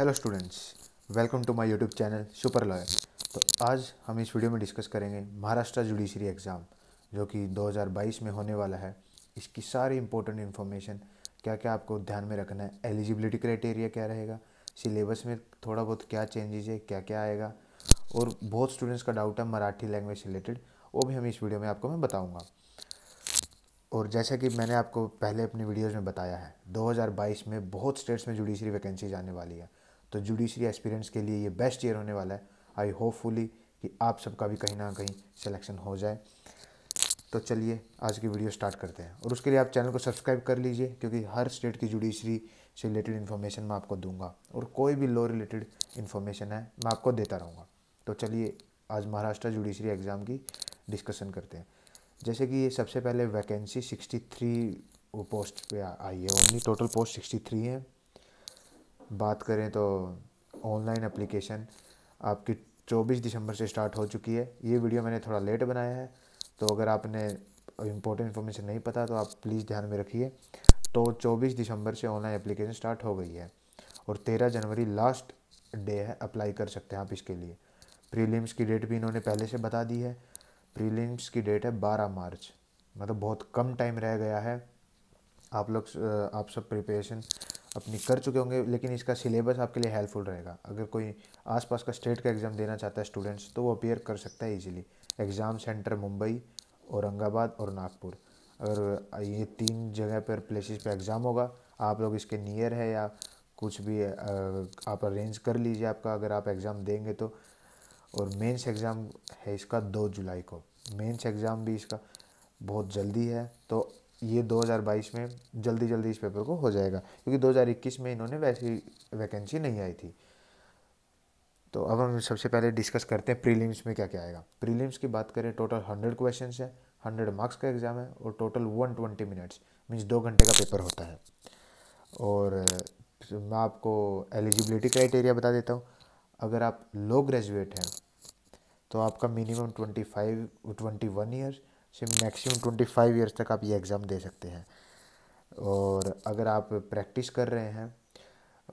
hello students welcome to my YouTube channel Super Lawyer तो आज हम इस वीडियो में डिस्कस करेंगे महाराष्ट्र जुडिशरी एग्ज़ाम जो कि 2022 में होने वाला है इसकी सारी इंपॉर्टेंट इन्फॉर्मेशन क्या क्या आपको ध्यान में रखना है एलिजिबिलिटी क्राइटेरिया क्या रहेगा सिलेबस में थोड़ा बहुत क्या चेंजेज है क्या क्या आएगा और बहुत स्टूडेंट्स का डाउट है मराठी लैंग्वेज से रिलेटेड वो भी हम इस वीडियो में आपको मैं बताऊँगा और जैसा कि मैंने आपको पहले अपनी वीडियोज़ में बताया है 2022 में बहुत स्टेट्स में जुडिशरी वैकेंसीज आने वाली है तो जुडिशरी एक्सपीरियंस के लिए ये बेस्ट ईयर होने वाला है आई होपफुली कि आप सबका भी कहीं ना कहीं सिलेक्शन हो जाए तो चलिए आज की वीडियो स्टार्ट करते हैं और उसके लिए आप चैनल को सब्सक्राइब कर लीजिए क्योंकि हर स्टेट की जुडिशरी से रिलेटेड इन्फॉर्मेशन मैं आपको दूंगा और कोई भी लॉ रिलेटेड इन्फॉर्मेशन है मैं आपको देता रहूँगा तो चलिए आज महाराष्ट्र जुडिशरी एग्ज़ाम की डिस्कशन करते हैं जैसे कि ये सबसे पहले वैकेंसी सिक्सटी वो पोस्ट पे आई है ओनली टोटल पोस्ट सिक्सटी है बात करें तो ऑनलाइन एप्लीकेशन आपकी 24 दिसंबर से स्टार्ट हो चुकी है ये वीडियो मैंने थोड़ा लेट बनाया है तो अगर आपने इम्पोर्टेंट इन्फॉर्मेशन नहीं पता तो आप प्लीज़ ध्यान में रखिए तो 24 दिसंबर से ऑनलाइन एप्लीकेशन स्टार्ट हो गई है और 13 जनवरी लास्ट डे है अप्लाई कर सकते हैं आप इसके लिए प्रीलिम्स की डेट भी इन्होंने पहले से बता दी है प्रीलिम्स की डेट है 12 मार्च मतलब बहुत कम टाइम रह गया है आप लोग आप सब प्रिपरेशन अपनी कर चुके होंगे लेकिन इसका सिलेबस आपके लिए हेल्पफुल रहेगा अगर कोई आसपास का स्टेट का एग्ज़ाम देना चाहता है स्टूडेंट्स तो वो अपेयर कर सकता है easily exam centre Mumbai Aurangabad और नागपुर अगर ये तीन जगह पर प्लेसेस पे एग्ज़ाम होगा आप लोग इसके नियर है या कुछ भी आप अरेंज कर लीजिए आपका अगर आप एग्ज़ाम देंगे तो और मेंस एग्ज़ाम है इसका दो जुलाई को मेंस एग्ज़ाम भी इसका बहुत जल्दी है तो ये 2022 में जल्दी जल्दी इस पेपर को हो जाएगा क्योंकि 2021 में इन्होंने वैसी वैकेंसी नहीं आई थी तो अब हम सबसे पहले डिस्कस करते हैं प्रीलिम्स में क्या क्या आएगा प्रीलिम्स की बात करें टोटल हंड्रेड क्वेश्चन है हंड्रेड मार्क्स का एग्ज़ाम है और total one twenty minutes means दो घंटे का पेपर होता है और मैं आपको एलिजिबिलिटी क्राइटेरिया बता देता हूँ अगर आप लो ग्रेजुएट हैं तो आपका minimum twenty five twenty one years से मैक्सिमम ट्वेंटी फाइव ईयर्स तक आप ये एग्ज़ाम दे सकते हैं और अगर आप प्रैक्टिस कर रहे हैं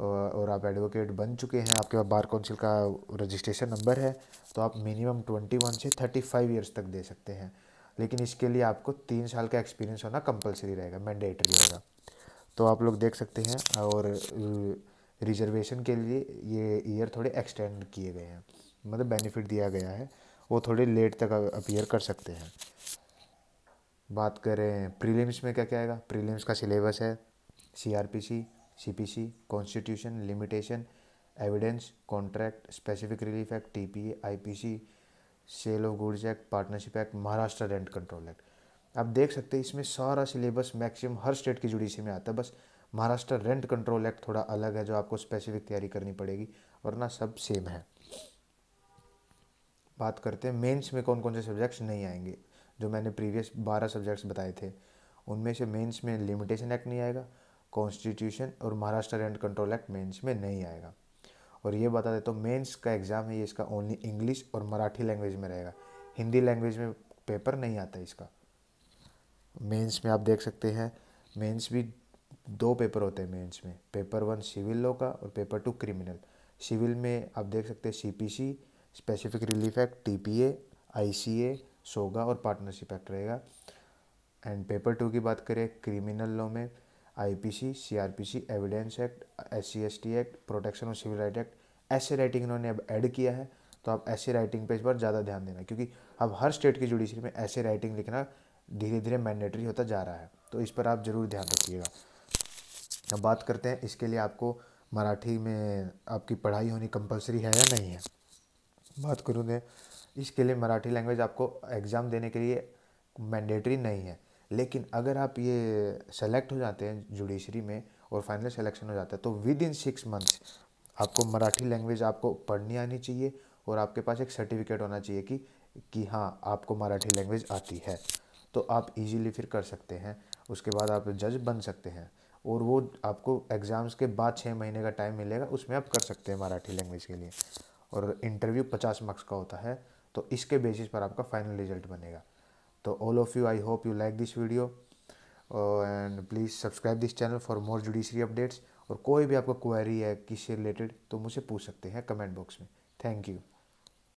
और आप एडवोकेट बन चुके हैं आपके पास बार काउंसिल का रजिस्ट्रेशन नंबर है तो आप मिनिमम ट्वेंटी वन से थर्टी फाइव ईयर्स तक दे सकते हैं लेकिन इसके लिए आपको तीन साल का एक्सपीरियंस होना कंपलसरी रहेगा मैंडेटरी रहेगा तो आप लोग देख सकते हैं और रिजर्वेशन के लिए ये ईयर थोड़े एक्सटेंड किए गए हैं मतलब बेनिफिट दिया गया है वो थोड़े लेट तक अपियर कर सकते हैं बात करें प्रीलिम्स में क्या क्या आएगा प्रीलिम्स का सिलेबस है C R P C C P C constitution limitation evidence contract specific relief act T P A I P C sale of goods act partnership act Maharashtra rent control act आप देख सकते हैं इसमें सारा syllabus maximum हर state की judiciary में आता है बस महाराष्ट्र रेंट कंट्रोल एक्ट थोड़ा अलग है जो आपको स्पेसिफिक तैयारी करनी पड़ेगी वरना सब सेम है बात करते हैं मेंस में कौन कौन से सब्जेक्ट्स नहीं आएंगे जो मैंने प्रीवियस बारह सब्जेक्ट्स बताए थे उनमें से मेंस में लिमिटेशन एक्ट नहीं आएगा कॉन्स्टिट्यूशन और Maharashtra rent control act mains में नहीं आएगा और ये बता देता तो मेंस का एग्ज़ाम है ये इसका ओनली इंग्लिश और मराठी लैंग्वेज में रहेगा हिंदी लैंग्वेज में पेपर नहीं आता इसका मेंस में आप देख सकते हैं मेंस भी दो पेपर होते हैं मेंस में पेपर वन सिविल लॉ का और पेपर टू क्रिमिनल सिविल में आप देख सकते हैं C specific relief act T P A I C also होगा और पार्टनरशिप एक्ट रहेगा एंड पेपर टू की बात करें क्रिमिनल लॉ में IPC CrPC evidence act S C act protection of civil right act ऐसे राइटिंग इन्होंने अब ऐड किया है तो आप ऐसे राइटिंग पे इस बार ज़्यादा ध्यान देना क्योंकि अब हर स्टेट की जुडिशरी में ऐसे राइटिंग लिखना धीरे धीरे मैंडेटरी होता जा रहा है तो इस पर आप ज़रूर ध्यान रखिएगा अब बात करते हैं इसके लिए आपको मराठी में आपकी पढ़ाई होनी कंपलसरी है या नहीं है बात करूँ मैं इसके लिए मराठी लैंग्वेज आपको एग्ज़ाम देने के लिए मैंडेटरी नहीं है लेकिन अगर आप ये सेलेक्ट हो जाते हैं जुडिशरी में और फाइनल सेलेक्शन हो जाता है तो विद इन सिक्स मंथ्स आपको मराठी लैंग्वेज आपको पढ़नी आनी चाहिए और आपके पास एक सर्टिफिकेट होना चाहिए कि कि हाँ आपको मराठी लैंग्वेज आती है तो आप इजीली फिर कर सकते हैं उसके बाद आप जज बन सकते हैं और वो आपको एग्ज़ाम्स के बाद छः महीने का टाइम मिलेगा उसमें आप कर सकते हैं मराठी लैंग्वेज के लिए और इंटरव्यू पचास मार्क्स का होता है तो इसके बेसिस पर आपका फाइनल रिजल्ट बनेगा तो all of you I hope you like this video and please subscribe this channel for more judiciary updates और कोई भी आपका क्वेरी है किससे रिलेटेड तो मुझे पूछ सकते हैं कमेंट बॉक्स में थैंक यू